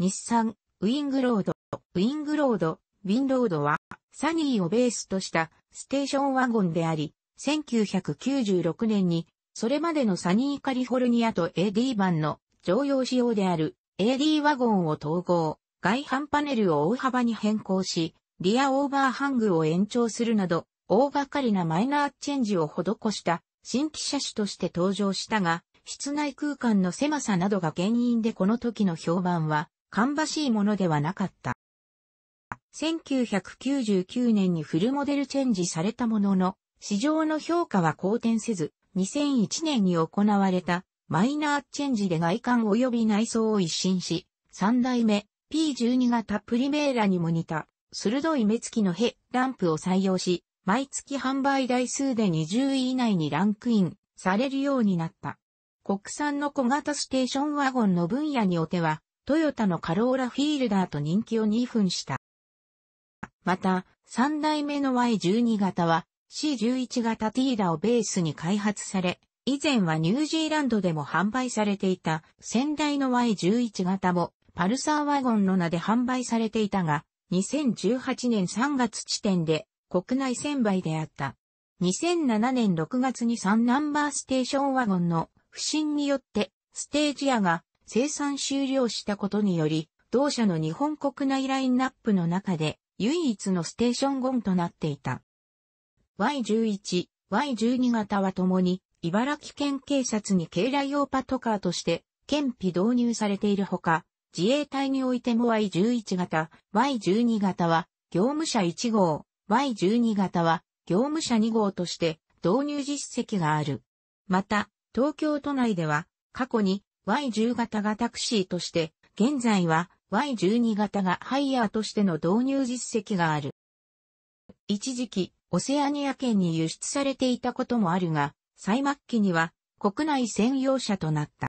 日産、ウィングロード、ウィングロード、ウィンロードは、サニーをベースとしたステーションワゴンであり、1996年に、それまでのサニーカリフォルニアと AD 版の常用仕様である AD ワゴンを統合、外反パネルを大幅に変更し、リアオーバーハングを延長するなど、大掛かりなマイナーチェンジを施した新規車種として登場したが、室内空間の狭さなどが原因でこの時の評判は芳しいものではなかった。1999年にフルモデルチェンジされたものの、市場の評価は好転せず、2001年に行われたマイナーチェンジで外観及び内装を一新し、3代目 P12 型プリメーラにも似た鋭い目つきのヘランプを採用し、毎月販売台数で20位以内にランクインされるようになった。国産の小型ステーションワゴンの分野におてはトヨタのカローラフィールダーと人気を2分した。また、3代目の Y12 型は C11 型ティーダをベースに開発され、以前はニュージーランドでも販売されていた先代の Y11 型もパルサーワゴンの名で販売されていたが、2018年3月時点で国内1000倍であった。2007年6月に3ナンバーステーションワゴンの不振によってステージアが生産終了したことにより、同社の日本国内ラインナップの中で唯一のステーションゴンとなっていた。Y11、Y12 型はともに茨城県警察に経来用パトカーとして県費導入されているほか、自衛隊においても Y11 型、Y12 型は業務者1号、Y12 型は業務者2号として導入実績がある。また、東京都内では過去に Y10 型がタクシーとして、現在は Y12 型がハイヤーとしての導入実績がある。一時期、オセアニア圏に輸出されていたこともあるが、最末期には国内専用車となった。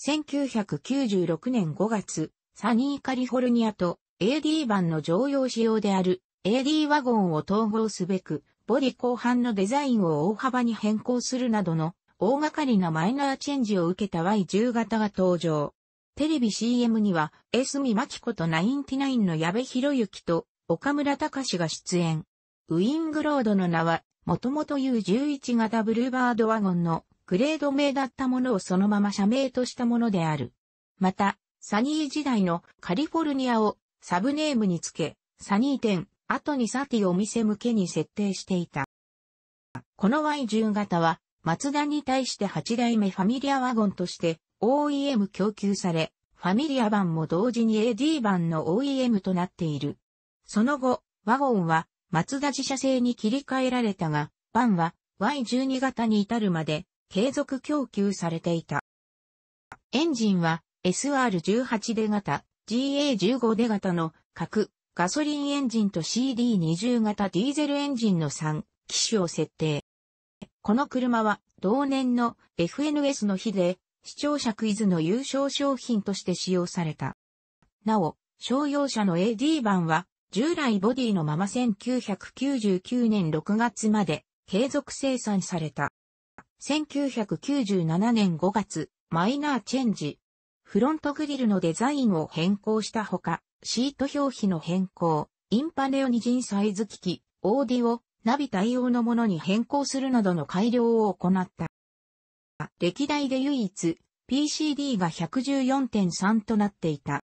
1996年5月、サニーカリフォルニアと AD 版の常用仕様である AD ワゴンを統合すべく、ボディ後半のデザインを大幅に変更するなどの大掛かりなマイナーチェンジを受けた Y10 型が登場。テレビ CM には、江住真紀子とナインティナインの矢部博之と、岡村隆史が出演。ウィングロードの名は、もともと U11 型ブルーバードワゴンのグレード名だったものをそのまま社名としたものである。また、サニー時代のカリフォルニアをサブネームにつけ、サニー店、後にサティお店向けに設定していた。この Y10 型はマツダに対して8代目ファミリアワゴンとして OEM 供給され、ファミリア版も同時に AD 版の OEM となっている。その後、ワゴンはマツダ自社製に切り替えられたが、版は Y12 型に至るまで継続供給されていた。エンジンは SR18 で型、GA15 で型の各ガソリンエンジンと CD20 型ディーゼルエンジンの3機種を設定。この車は同年の FNS の日で視聴者クイズの優勝商品として使用された。なお、商用車の AD 版は従来ボディのまま1999年6月まで継続生産された。1997年5月、マイナーチェンジ。フロントグリルのデザインを変更したほか、シート表皮の変更、インパネオニジンサイズ機器、オーディオ、ナビ対応のものに変更するなどの改良を行った。歴代で唯一 PCD が114.3となっていた。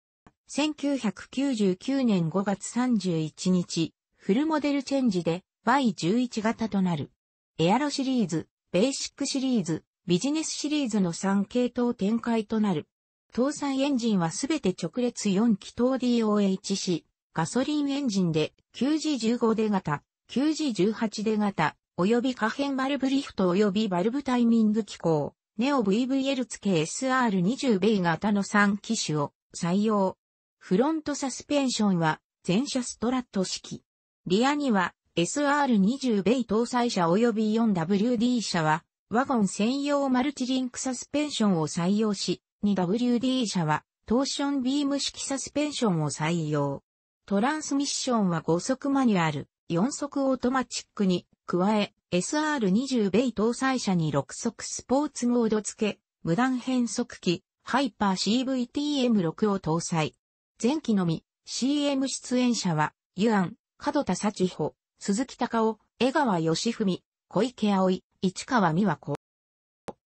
1999年5月31日、フルモデルチェンジで Y11 型となる。エアロシリーズ、ベーシックシリーズ、ビジネスシリーズの3系統展開となる。搭載エンジンはすべて直列4気筒 DOHC、ガソリンエンジンで 9G15 d 型、9時18で型、及び可変バルブリフト及びバルブタイミング機構、ネオ VVL 付け SR20 ベイ型の3機種を採用。フロントサスペンションは全車ストラット式。リアには SR20 ベイ搭載車及び 4WD 車はワゴン専用マルチリンクサスペンションを採用し、2WD 車はトーションビーム式サスペンションを採用。トランスミッションは5速マニュアル。4速オートマチックに加え SR20 ベイ搭載車に6速スポーツモード付け、無断変速機、ハイパー CVTM6 を搭載。前期のみ、CM 出演者は、ユアン、角田幸穂、鈴木隆夫、江川義文、小池葵、市川美和子。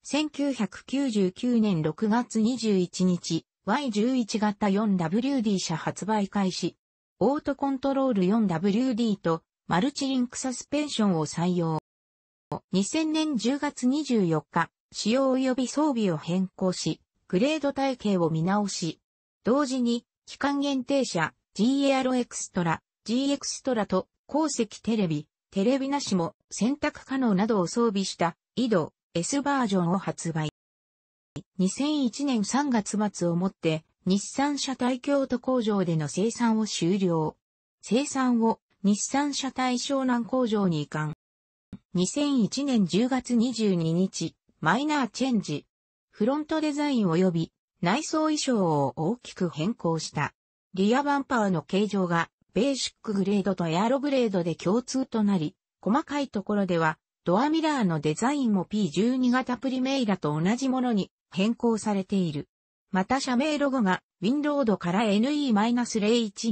1999年6月21日、Y11 型 4WD 車発売開始。オートコントロール 4WD とマルチリンクサスペンションを採用。2000年10月24日、使用及び装備を変更し、グレード体系を見直し、同時に、期間限定車、G エアロエクストラ、G エクストラと、鉱石テレビ、テレビなしも選択可能などを装備した井戸 S バージョンを発売。2001年3月末をもって日産車体京都工場での生産を終了。生産を日産車体湘南工場に移管。2001年10月22日、マイナーチェンジ。フロントデザイン及び内装衣装を大きく変更した。リアバンパーの形状がベーシックグレードとエアログレードで共通となり、細かいところではドアミラーのデザインも P12 型プリメイラと同じものに変更されている。また社名ロゴが w i n ロ o a d から NE-01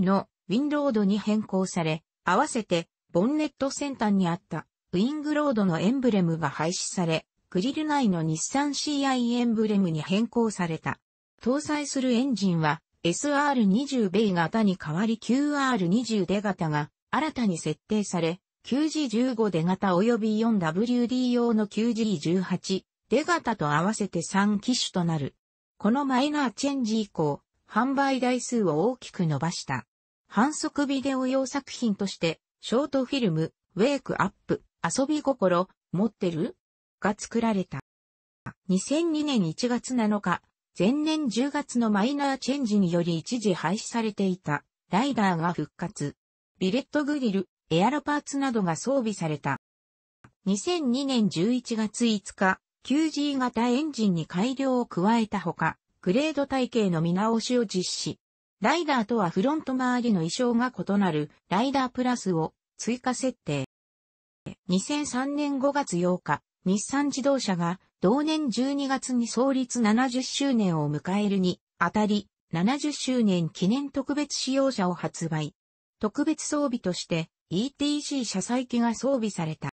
の w i n ロ o a d に変更され、合わせてボンネット先端にあったウィングロードのエンブレムが廃止され、グリル内の日産 CI エンブレムに変更された。搭載するエンジンは SR20 ベイ型に代わり QR20 デ型が新たに設定され、q g 1 5デ型及び 4WD 用の q g 1 8デ型と合わせて3機種となる。このマイナーチェンジ以降、販売台数を大きく伸ばした。反則ビデオ用作品として、ショートフィルム、ウェイクアップ、遊び心、持ってるが作られた。2002年1月7日、前年10月のマイナーチェンジにより一時廃止されていた、ライダーが復活。ビレットグリル、エアロパーツなどが装備された。2002年11月5日、q g 型エンジンに改良を加えたほか、グレード体系の見直しを実施。ライダーとはフロント周りの衣装が異なるライダープラスを追加設定。2003年5月8日、日産自動車が同年12月に創立70周年を迎えるにあたり70周年記念特別使用車を発売。特別装備として ETC 車載機が装備された。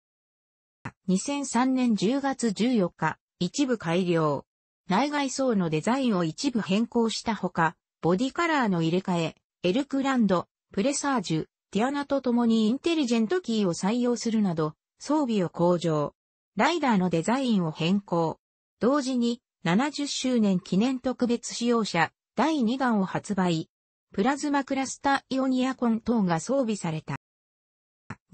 2003年10月14日、一部改良。内外装のデザインを一部変更したほか、ボディカラーの入れ替え、エルクランド、プレサージュ、ティアナと共にインテリジェントキーを採用するなど、装備を向上。ライダーのデザインを変更。同時に、70周年記念特別使用車、第2弾を発売。プラズマクラスターイオニアコン等が装備された。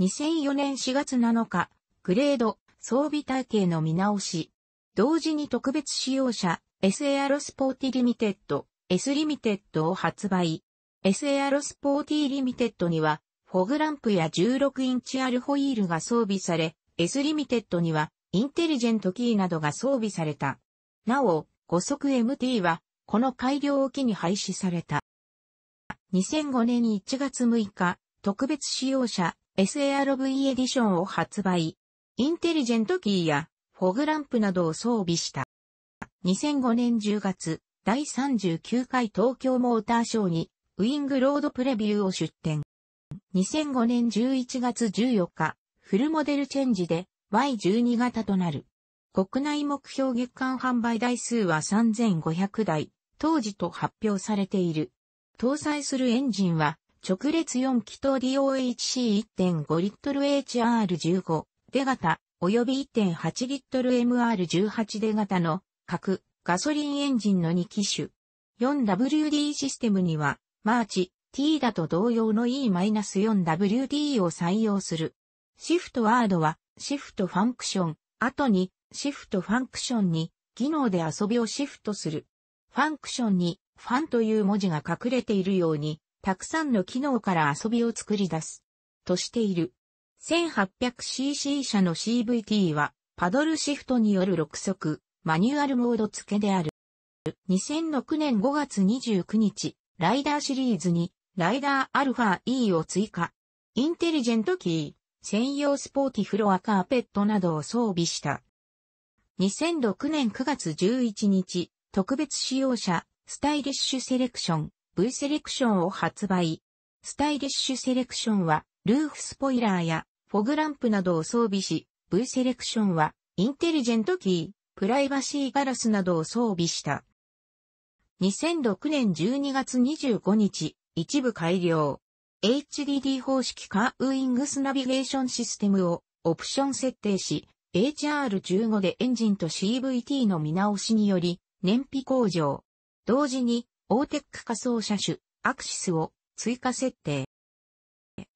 2004年4月7日、グレード、装備体系の見直し。同時に特別使用車、S エアロスポーティリミテッド、S リミテッドを発売。S エアロスポーティリミテッドには、フォグランプや16インチアルホイールが装備され、S リミテッドには、インテリジェントキーなどが装備された。なお、5速 MT は、この改良を機に廃止された。2005年1月6日、特別使用車 SARV エディションを発売。インテリジェントキーやフォグランプなどを装備した。2005年10月、第39回東京モーターショーにウィングロードプレビューを出展。2005年11月14日、フルモデルチェンジで Y12 型となる。国内目標月間販売台数は3500台、当時と発表されている。搭載するエンジンは、直列4気筒 DOHC1.5 リットル HR15、手型、及び1.8リットル MR18 出型の核、ガソリンエンジンの2機種。4WD システムには、マーチ、T だと同様の E-4WD を採用する。シフトワードは、シフトファンクション、後に、シフトファンクションに、技能で遊びをシフトする。ファンクションに、ファンという文字が隠れているように、たくさんの機能から遊びを作り出す。としている。1800cc 車の CVT は、パドルシフトによる6速、マニュアルモード付けである。2006年5月29日、ライダーシリーズに、ライダーアルファ E を追加。インテリジェントキー、専用スポーティフロアカーペットなどを装備した。2006年9月11日、特別使用車、スタイリッシュセレクション、V セレクションを発売。スタイリッシュセレクションは、ルーフスポイラーやフォグランプなどを装備し、V セレクションは、インテリジェントキー、プライバシーガラスなどを装備した。2006年12月25日、一部改良。HDD 方式カーウイングスナビゲーションシステムをオプション設定し、HR15 でエンジンと CVT の見直しにより燃費向上。同時に、オーテック仮想車種、アクシスを追加設定。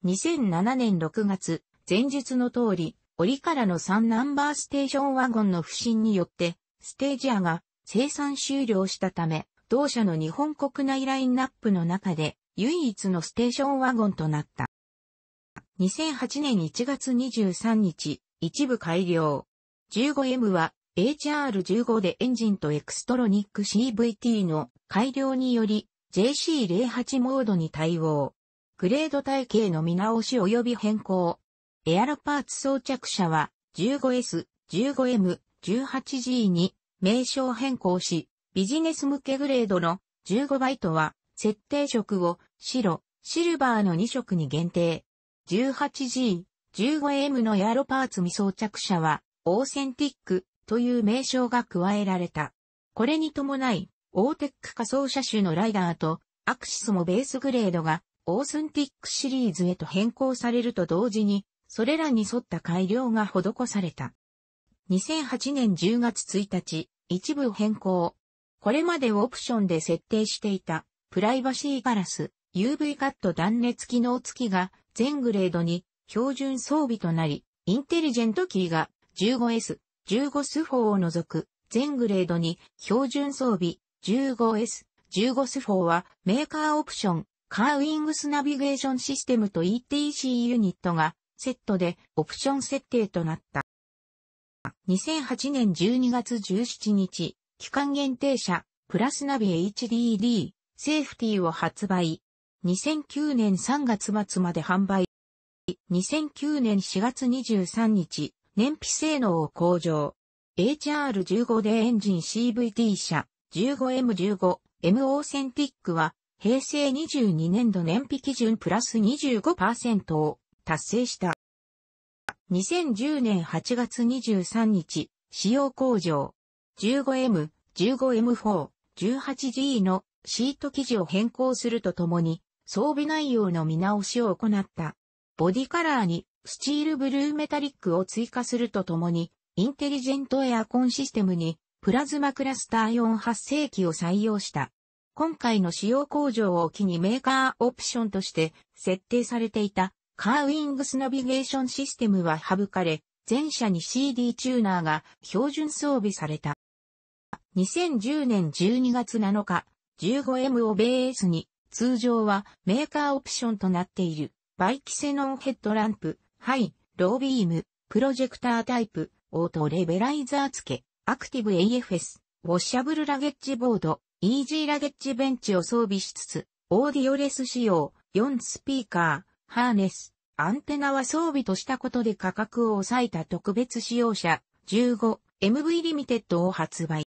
2007年6月、前述の通り、折からの3ナンバーステーションワゴンの不振によって、ステージアが生産終了したため、同社の日本国内ラインナップの中で唯一のステーションワゴンとなった。2008年1月23日、一部改良。15M は HR15 でエンジンとエクストロニック CVT の改良により JC08 モードに対応。グレード体系の見直し及び変更、エアロパーツ装着車は 15S、15M、18G に名称変更し、ビジネス向けグレードの15バイトは設定色を白、シルバーの2色に限定。18G、15M のエアロパーツ未装着車はオーセンティックという名称が加えられた。これに伴い、オーテック仮想車種のライダーとアクシスもベースグレードがオーセンティックシリーズへと変更されると同時にそれらに沿った改良が施された。2008年10月1日、一部変更。これまでオプションで設定していた、プライバシーガラス、UV カット断熱機能付きが、全グレードに、標準装備となり、インテリジェントキーが、15S、15スフォーを除く、全グレードに、標準装備、15S、15スフォーは、メーカーオプション、カーウィングスナビゲーションシステムと ETC ユニットがセットでオプション設定となった。2008年12月17日、期間限定車、プラスナビ HDD、セーフティーを発売。2009年3月末まで販売。2009年4月23日、燃費性能を向上。HR15 でエンジン CVT 車、15M15、M オーセンティックは、平成22年度燃費基準プラス25%を達成した。2010年8月23日、使用工場 15M、15M4、18G のシート生地を変更するとともに、装備内容の見直しを行った。ボディカラーにスチールブルーメタリックを追加するとともに、インテリジェントエアコンシステムにプラズマクラスター4発生機を採用した。今回の使用工場を機にメーカーオプションとして設定されていたカーウィングスナビゲーションシステムは省かれ、全車に CD チューナーが標準装備された。2010年12月7日、15M をベースに、通常はメーカーオプションとなっている、バイキセノンヘッドランプ、ハイ、ロービーム、プロジェクタータイプ、オートレベライザー付け、アクティブ AFS、ウォッシャブルラゲッジボード、イージーラゲッジベンチを装備しつつ、オーディオレス仕様、4スピーカー、ハーネス、アンテナは装備としたことで価格を抑えた特別使用車 15MV リミテッドを発売。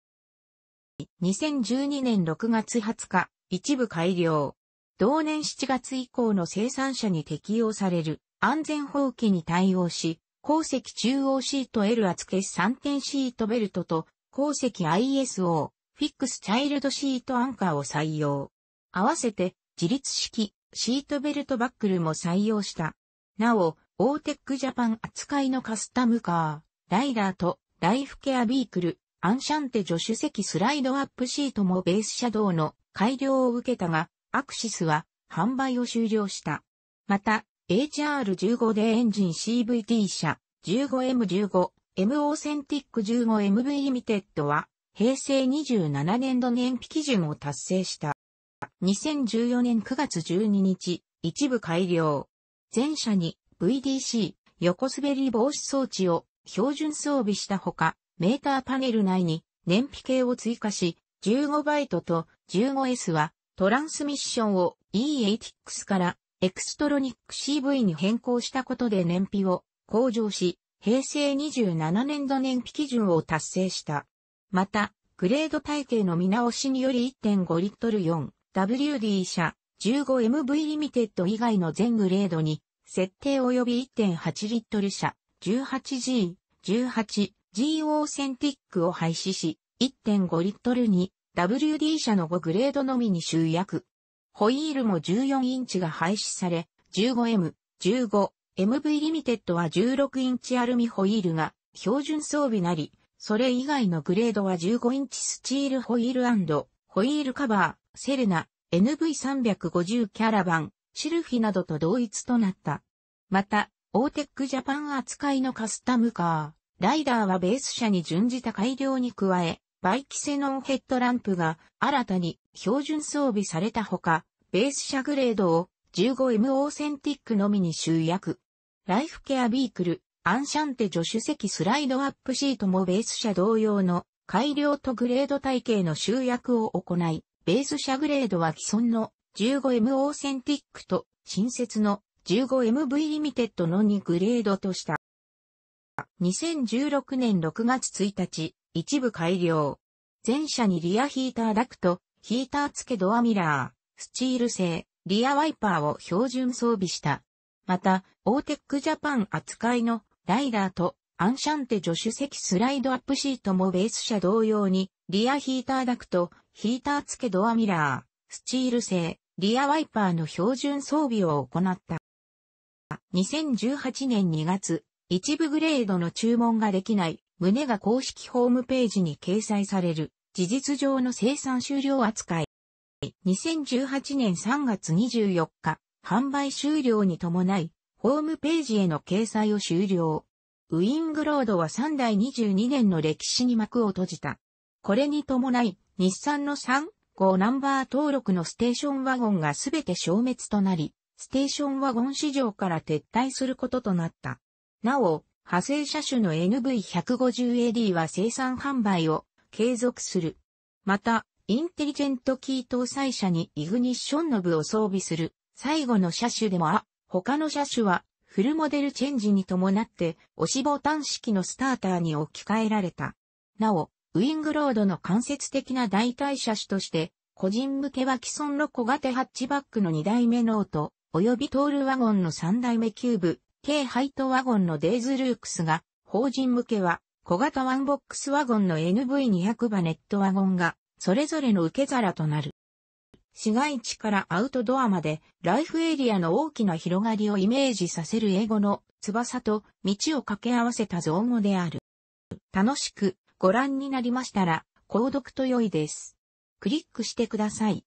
2012年6月20日、一部改良。同年7月以降の生産者に適用される安全放棄に対応し、鉱石中央シート L 厚消ス3点シートベルトと鉱石 ISO フィックスチャイルドシートアンカーを採用。合わせて自立式シートベルトバックルも採用した。なお、オーテックジャパン扱いのカスタムカー、ライダーとライフケアビークル、アンシャンテ助手席スライドアップシートもベース車道の改良を受けたが、アクシスは販売を終了した。また、HR15 でエンジン CVT 車 15M15、M オーセンティック 15MV リミテッドは、平成27年度燃費基準を達成した。2014年9月12日、一部改良。全車に VDC、横滑り防止装置を標準装備したほか、メーターパネル内に燃費計を追加し、15バイトと 15S はトランスミッションを e 8 x からエクストロニック CV に変更したことで燃費を向上し、平成27年度燃費基準を達成した。また、グレード体系の見直しにより1.5リットル4 WD 社 15MV リミテッド以外の全グレードに、設定及び1.8リットル車 18G、18G オーセンティックを廃止し、1.5リットルに WD 社の5グレードのみに集約。ホイールも14インチが廃止され、15M、15、MV リミテッドは16インチアルミホイールが標準装備なり、それ以外のグレードは15インチスチールホイールホイールカバー、セルナ、NV350 キャラバン、シルフィなどと同一となった。また、オーテックジャパン扱いのカスタムカー、ライダーはベース車に準じた改良に加え、バイキセノンヘッドランプが新たに標準装備されたほか、ベース車グレードを 15M オーセンティックのみに集約。ライフケアビークル、アンシャンテ助手席スライドアップシートもベース車同様の改良とグレード体系の集約を行い、ベース車グレードは既存の 15M オーセンティックと新設の 15MV リミテッドの2グレードとした。2016年6月1日、一部改良。全車にリアヒーターダクト、ヒーター付けドアミラー、スチール製、リアワイパーを標準装備した。また、オーテックジャパン扱いのライダーとアンシャンテ助手席スライドアップシートもベース車同様に、リアヒーターダクト、ヒーター付けドアミラー、スチール製、リアワイパーの標準装備を行った。2018年2月、一部グレードの注文ができない、胸が公式ホームページに掲載される、事実上の生産終了扱い。2018年3月24日、販売終了に伴い、ホームページへの掲載を終了。ウィングロードは3代22年の歴史に幕を閉じた。これに伴い、日産の3号ナンバー登録のステーションワゴンがすべて消滅となり、ステーションワゴン市場から撤退することとなった。なお、派生車種の NV150AD は生産販売を継続する。また、インテリジェントキー搭載車にイグニッションノブを装備する最後の車種でもあ、他の車種はフルモデルチェンジに伴って押しボタン式のスターターに置き換えられた。なお、ウィングロードの間接的な代替車種として、個人向けは既存の小型ハッチバックの2代目ノート、及びトールワゴンの3代目キューブ、軽ハイトワゴンのデイズルークスが、法人向けは小型ワンボックスワゴンの NV200 バネットワゴンが、それぞれの受け皿となる。市街地からアウトドアまで、ライフエリアの大きな広がりをイメージさせる英語の翼と道を掛け合わせた造語である。楽しくご覧になりましたら、購読と良いです。クリックしてください。